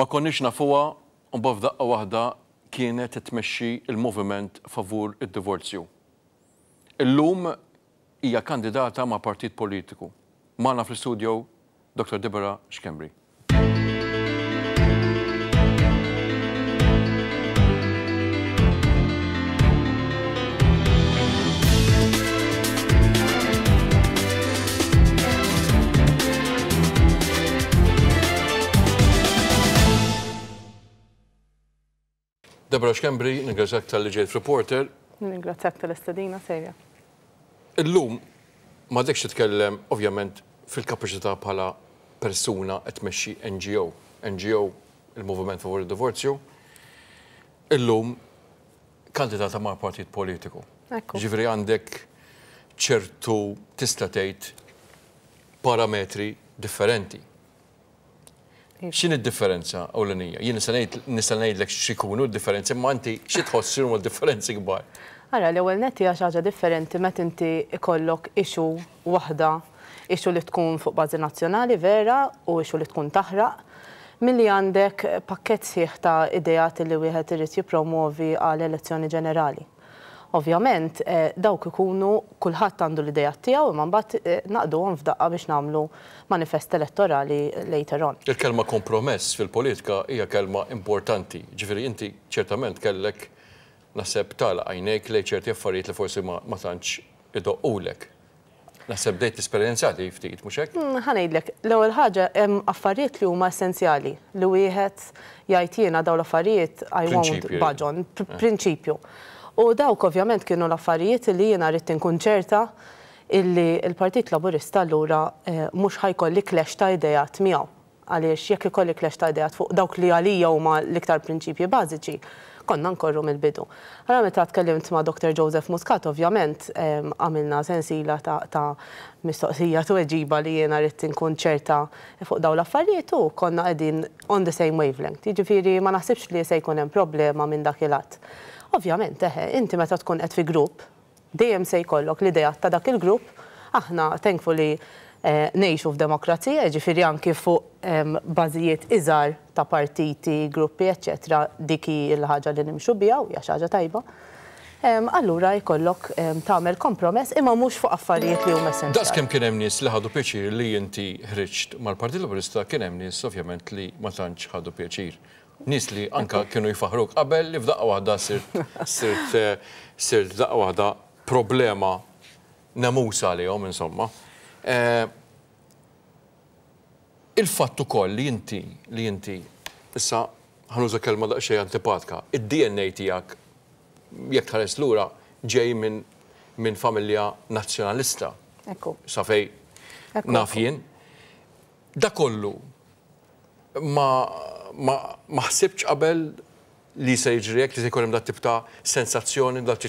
Ma konniex nafuha u b'fdaqqa waħda kienet tmexxi il-moviment favur id-divorzju. Illum hija kandidata ma' partit politiku. Mana fl-studio Dr. Deborah Xkembri. Debra Xkembri, ningrazzak tal-ġejt reporter. Ningrazzak tal-istadina, serja. Illum, ma dekx titkellem, ovvjament, fil-kapacità bħala persuna qed tmexxi NGO. NGO, il-Movement Favor il-Divorzju, illum kandidata ma' partit politiku. Ġifri għandek ċertu tista' tgħid parametri differenti Iva. Xin il differenza ewlenija? Jien nista' ngħidlek x'ikunu d differenza imma inti xi tħossir huma differenzi kbar. Ara l-ewwel netti għax ħaġa differenti meta inti ikollok ixu waħda, ixu li tkun fuq bażi nazzjonali vera u ixu li tkun taħraq milli għandek pakket sieħ ta' idejat li wieħed irid jippromovi għal elezzjoni ġenerali. Ovvjament, eh, dawk ikunu kulħadd għandu l-idea tiegħu imma mbagħad eh, naqduhom f'daqqa biex nagħmlu manifest elettorali later on. Il-kelma kompromess fil-politika hija kelma importanti. Ġifieri inti ċertament kellek naħseb tala għajnejk li ċerti affarijiet li forsi ma tantx idoqqulek. Naħseb dejt esperjenzati ftit mhux hekk? Mm, ħanejdlek, l-ewwel ħaġa hemm affarijiet li huma essenzjali li wieħed jgħid jiena dawn l-affarijiet I won't budge on, eh. prinċipju. U dawk ovvjament kienu l-affarijiet li jiena rrid inkun ċerta illi il-Partit Laburista allura eh, mhux ħajkolli klesh ta' idejat miegħu għaliex jekk ikolli klex ta' idejat fuq dawk li għalija huma l-iktar prinċipji bażiċi konna nkorru mill-bidu. Għara meta tkellimt ma' Dr. Joseph Muscat, ovvjament, eh, għamilna sensila ta' mistoqsija tu eġiba li jiena rrit nkun ċerta fuq daw l-affarijiet u konna għedin on the same wavelength. Ġifiri, ma naħsibx li se jkun hemm problema minn dakilat. Ovvjament, eħe, inti meta tkun qed fi grupp, dejjem se jkollok l-idea ta' dak il-grupp, aħna thankfully eh, nejxu f'demokrazija, ġifiri anki fuq ehm, bażijiet iżar ta' partiti, gruppi, eccetera, diki l ħaġa li nimxu bija u hija xaġa tajba. Ehm, allura jkollok ehm, tagħmel kompromess imma mhux fuq affarijiet li huma sensi. Daqs kemm kien hemm nies li ħadu pjaċir li inti ħriġt mal-Partit Laburista kien hemm nies ovvjament li ma tantx ħadu pjaċir nis li anka kienu jifaħruk qabel li f'daqqa wahda sirt sirt eh, daqqa waħda problema namusa li jom insomma. Eh, Il-fattu koll li inti li inti issa ħanuża kelma daqsxej antipatka, id-DNA tiegħek jekk tħares lura ġej minn min familja nazzjonalista. Ekku. Safej nafjien. Da kollu ma ma ħsibċ qabel li se jiġri jekk li se jkun hemm tip ta' sensazzjoni dak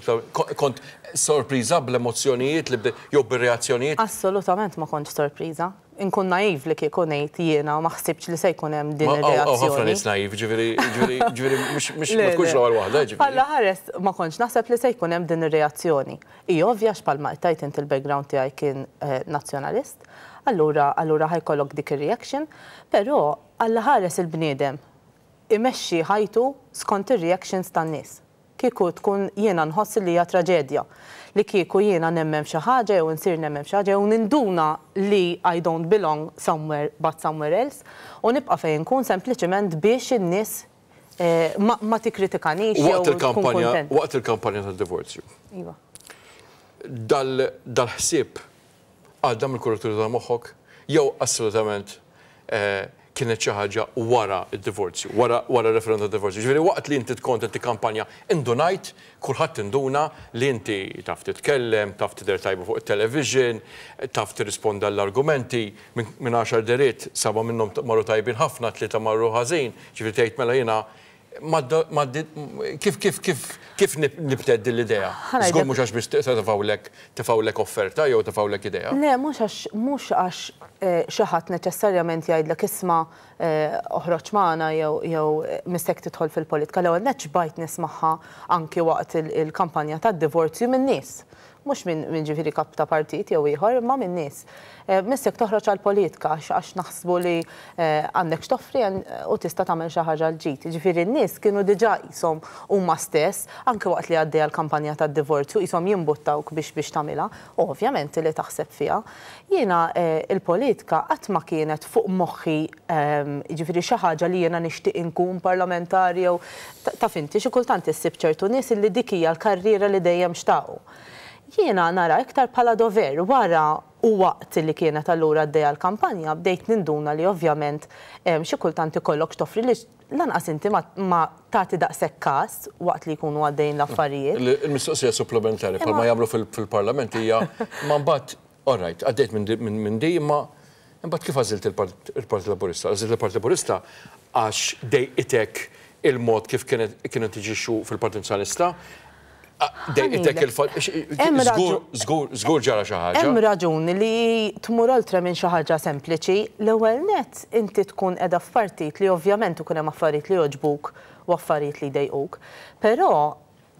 kont sorpriża bl-emozzjonijiet li jew bir-reazzjonijiet. Assolutament ma kontx sorpriża. Inkun naiv li kieku ngħid jiena ma ħsibx li se jkun hemm din oh, oh, ir-reazzjoni. Oh, ħafna nies naiv, ġifieri ġifieri mhux ma tkunx l-ewwel waħda, ġifieri. Alla ħares ma kontx naħseb li se jkun hemm din ir-reazzjoni. Hi ovvjax bħalma qtajt int il-background tiegħi kien eh, nazzjonalist allura allura ħajkollok dik ir-reaction, però alla ħares il-bniedem imexxi ħajtu skont ir-reactions tan-nies. Kieku tkun jiena nħoss li hija traġedja li kieku jiena nemmem xi ħaġa jew insir nemmem xi ħaġa ninduna li I don't belong somewhere but somewhere else u nibqa' fejn nkun sempliċement biex in-nies eh, ma tikkritikanix jew tkun Waqt il-kampanja tad-divorzju. Iva. Dal-ħsieb għadda mill-kuraturi ta' moħħok jew assolutament eh, kienet xi ħaġa wara d-divorzju, wara wara il divorzju. Ġveri, waqt li inti tkun t kampanja indunajt, kulħadd induna li inti taf titkellem, taf tidher tajbu fuq it-television, taf tirrisponda l-argumenti minn 10 deriet saba minnhom marru tajbin ħafna, tlieta marru ħażin, ġveri, tgħid mela jiena kif kif kif kif nibted l-idea? Zgur mux għax bist tifawlek tifawlek offerta jew tifawlek idea? Le, mux għax mux għax eh, xaħat neċessarjament jgħidlek isma' Eh, oħroġ maħna jew eh, mistek titħol fil-politika l-ewel neċ bajt nismaħħa anki waqt il-kampanja ta' divorzju minn nies. Mux minn ġifiri kap ta' partit jew ieħor, ma minn nies. Eh, mistek toħroġ għal-politika għax naħsbu li għandek xtoffri u tista' tagħmel xi ħaġa l-ġit. Ġifieri n-nies kienu diġà isom huma stess anke waqt li għaddej għal-kampanja ta' divorzju isom jinbuttawk biex biex tagħmilha, ovvjament li taħseb fiha. Jiena il-politika qatt ma kienet fuq moħħi ehm, ġifiri xaħġa li jena nishtiq inkun parlamentari u taf inti xie kultant jessib ċertu nis li dikija l-karriera li dejjem xtaqu. Jiena nara iktar pala dover wara u waqt li kienet allura d-deja l-kampanja bdejt ninduna li ovvjament xie kultanti ikollok xtofri li lanqas inti ma tati daqsek kas waqt li jkunu għaddejn l-affarijiet. Il-mistoqsija supplementari, ma jamlu fil-parlament hija ma mbagħad All right, għaddejt minn di, ma Imbagħad kif għażilt il-Parti Laburista? Għażilt il-Parti Laburista għax dejqitek il-mod kif kienet tiġixxu fil-Parti Nazjonalista, itek il fat Zgur ġara xi ħaġa. Hemm raġun li tmur oltre minn xi ħaġa sempliċi, l-ewwel nett inti tkun qiegħda f'partit li ovvjament ukun hemm affarijiet li joġbuk u affarijiet li dejquk. Però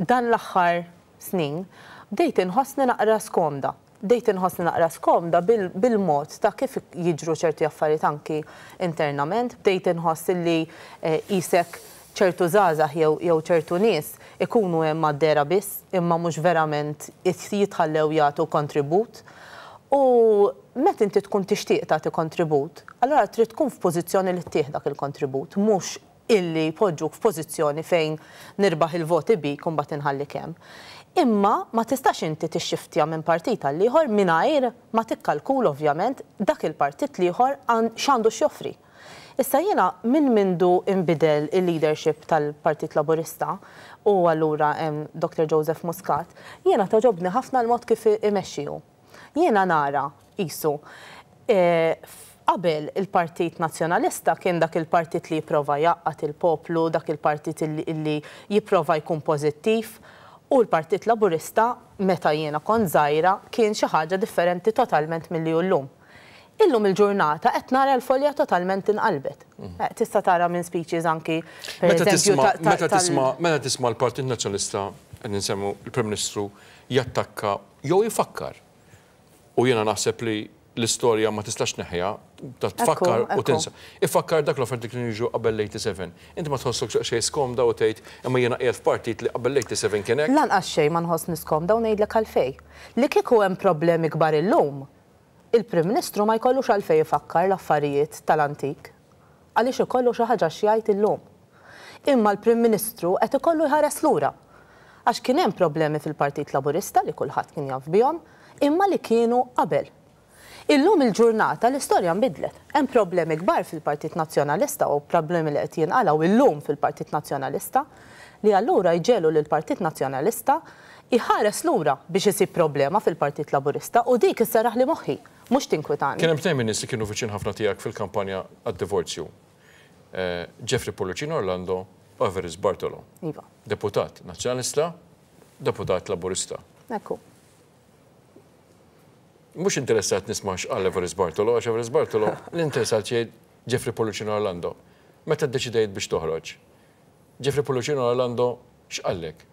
dan l-aħħar snin dejt inħossni naqra skonda bdejt inħossni naqra skomda bil-mod ta' kif jiġru ċerti affarijiet anki internament, bdejt inħoss li jisek eh, ċertu zazah jew ċertu nies ikunu hemm dera biss, imma mhux verament jitħallew jagħtu kontribut. U met inti tkun tixtieq tagħti kontribut, allora trid tkun f'pożizzjoni li ttieħdak il-kontribut, mhux illi poġġuk f'pożizzjoni fejn nirbaħ il-voti bi kumbat inħalli kemm imma ma tistax inti tixxiftja minn partita liħor ieħor mingħajr ma kul ovvjament dak il-partit liħor x'għandu x'joffri. Issa jiena minn mindu imbidel il-leadership tal-Partit Laburista u allura Dr. Joseph Muscat, jiena taġobni ħafna l-mod kif imexxiju. Jiena nara isu e, qabel il-Partit Nazjonalista kien dak il-partit li jipprova jaqqat il-poplu, dak il-partit li jipprova jkun pożittiv u l-Partit Laburista meta jiena kon zaħira kien xi ħaġa differenti totalment milli llum. Illum il-ġurnata qed nara l-folja totalment inqalbet. Mhm. Eh, tista' tara minn speeches anki Meta tisma' l-Partit Nazjonista, qed insemmu l-Prim Ministru jattakka jew jifakkar. U jiena naħseb li l-istorja ma tistax neħja, ta' tfakkar u tinsa. Ifakkar dak l-offer dik nirġu qabel 87. Inti ma tħossok xej skomda u tgħid imma jiena qiegħed f'partit li qabel 87 kienek. Lanqas xejn ma nħoss niskomda u ngħidlek għalfej. Li kieku hemm problemi kbar illum, il-Prim Ministru ma jkollux għalfej ifakkar l-affarijiet tal-antik għaliex ikollu xi ħaġa xjajt illum. Imma l-Prim Ministru qed ikollu jħares lura għax kien hemm problemi fil-Partit Laburista li kulħadd kien jaf bihom, imma li kienu qabel Illum il-ġurnata l-istorja mbidlet. Hemm problemi kbar fil-Partit Nazzjonalista u problemi li qed jinqalgħu illum fil-Partit Nazzjonalista li allura jġelu lil partit Nazzjonalista iħares lura biex isib problema fil-Partit Laburista u dik isseraħ li moħħi, mhux tinkwitani. Kien hemm tnejn ministri kienu viċin ħafna tiegħek fil-kampanja għad-divorzju. Eh, Jeffrey Pollucino Orlando u Everis Bartolo. Iva. Deputat Nazzjonalista, deputat Laburista. Ekku mux interessat nisma'x għal Everest Bartolo, għax Everest Bartolo, l-interessat jgħid Jeffrey Pollucino Orlando. Meta d-deċidejt biex toħroġ? Jeffrey Pollucino Orlando xqallek?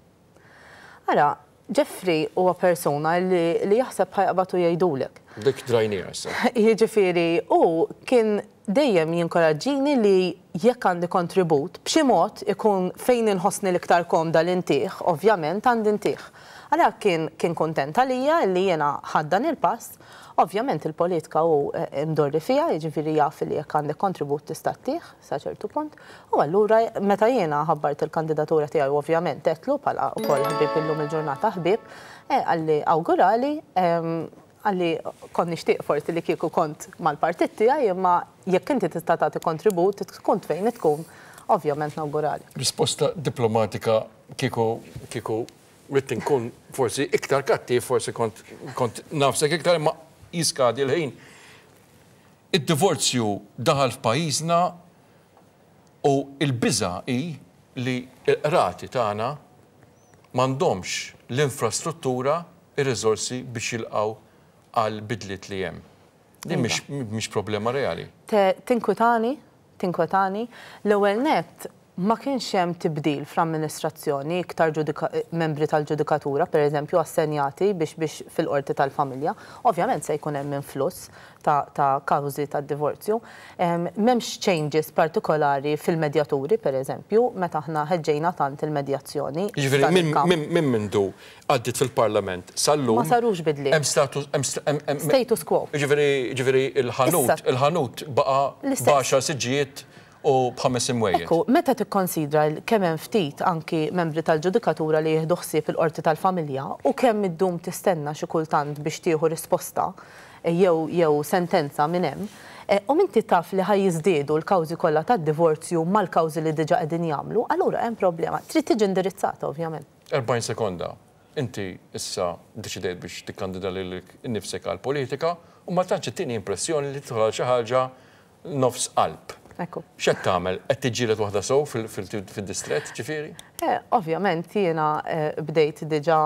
Ara, Jeffrey huwa persona li jaħseb ħajqbatu jgħidulek. Dik drajni għasa. Jiġifieri, u kien dejjem jinkoraġġini li jekk għandi kontribut, b'xi mod ikun fejn inħossni l-iktar kom dal-intiħ, ovvjament għandi intieħ. Għalha kien kien kontent għalija li jiena ħaddan il-pass. Ovvjament il-politika u eh, mdorri fija, jiġifieri jaf li jekk għandek kontribut tista' istattiħ sa ċertu punt. U allura meta jiena ħabbart il-kandidatura tiegħi ovvjament tetlu bħala wkoll ħbib illum il-ġurnata ħbib, e, għalli awgurali ehm, għalli konni nishtiq forsi li kieku kont mal-partit tijaj, imma jekk inti tista' tagħti kontribut tkun fejn tkun ovvjament nawgurali. Risposta diplomatika kieku kieku rrit nkun forsi iktar katti, forsi kont, kont nafsek iktar ma jiskadi l-ħin. Id-divorzju daħal f'pajjiżna u il-biża hi li l-rati tagħna m'għandhomx l-infrastruttura, ir-riżorsi biex jilqaw għal bidlit li hemm. Din iva. mhix problema reali. Tinkwitani, tinkwitani, l-ewwel net ma kienx hemm tibdil fl-amministrazzjoni iktar membri tal-ġudikatura, per eżempju, assenjati biex biex fil-qorti tal-familja. Ovvjament se jkun hemm influss ta', kawżi ta' divorzju. M'hemmx changes partikolari fil-medjaturi, per eżempju, meta aħna ħeġġejna tant il-medjazzjoni. Ġifieri min mindu għaddit fil-Parlament sallu. Ma sarux bidli. Hemm status status quo. Ġifieri il-ħanut, il-ħanut baqa' baxa siġijiet u promising way. Ekku, meta tikkonsidra kemm hemm ftit anki membri tal-ġudikatura li jieħdu ħsieb qorti tal-familja u kemm id-dum tistenna xi kultant biex tieħu risposta eh, jew jew sentenza minn hemm. Eh, u minti taf li ħaj jizdiedu l-kawzi kollha tad-divorzju mal-kawzi li diġa qegħdin jagħmlu, allura hemm problema. Trid tiġi indirizzata ovvjament. 40 sekonda. Inti issa deċidejt biex tikkandida lilek innifsek għal politika u ma tantx tieni impressjoni li tidħol xi ħaġa nofs qalb. Ekku. ċet tamel? Qed tiġilet waħda sow fil-distret ġifieri? Eh, ovvjament jiena eh, bdejt diġà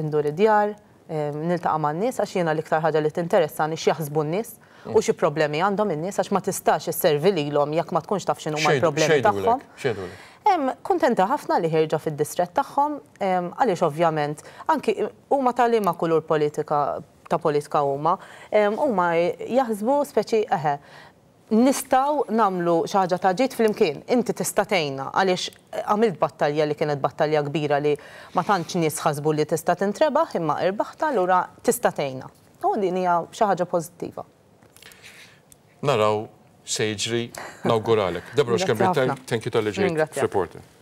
indur id-djar, eh, niltaqa' man-nies għax jiena l-iktar ħaġa li interessani xieħzbu n-nies u mm. xi problemi għandhom in-nies għax ma tistax l-om, jekk ma tkunx taf x'inhuma l-problemi tagħhom. Em, kontenta ħafna li ħirġa fid-distret tagħhom, għaliex ovvjament, anki huma tali ma kulur politika ta' politika huma, huma jahzbu speċi eħe, nistaw namlu xaġa ta' fil imkien inti tistatejna, għaliex eh, għamilt battalja li kienet battalja kbira li ma tantx nies ħasbu li tista' tintrebaħ imma irbaħta allura tistatejna. U din hija xi ħaġa pożittiva. Naraw se jiġri nawguralek. Debra, xkemm thank you tal-ġejt reporter.